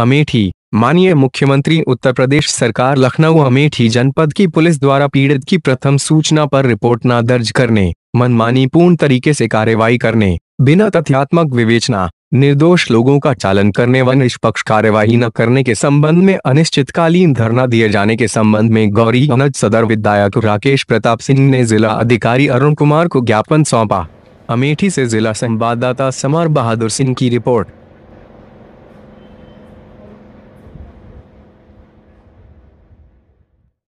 अमेठी माननीय मुख्यमंत्री उत्तर प्रदेश सरकार लखनऊ अमेठी जनपद की पुलिस द्वारा पीड़ित की प्रथम सूचना पर रिपोर्ट न दर्ज करने मनमानी पूर्ण तरीके से कार्यवाही करने बिना तथ्यात्मक विवेचना निर्दोष लोगों का चालन करने व निष्पक्ष कार्यवाही न करने के संबंध में अनिश्चितकालीन धरना दिए जाने के संबंध में गौरी सदर विधायक राकेश प्रताप सिंह ने जिला अधिकारी अरुण कुमार को ज्ञापन सौंपा अमेठी से जिला संवाददाता समर बहादुर सिंह की रिपोर्ट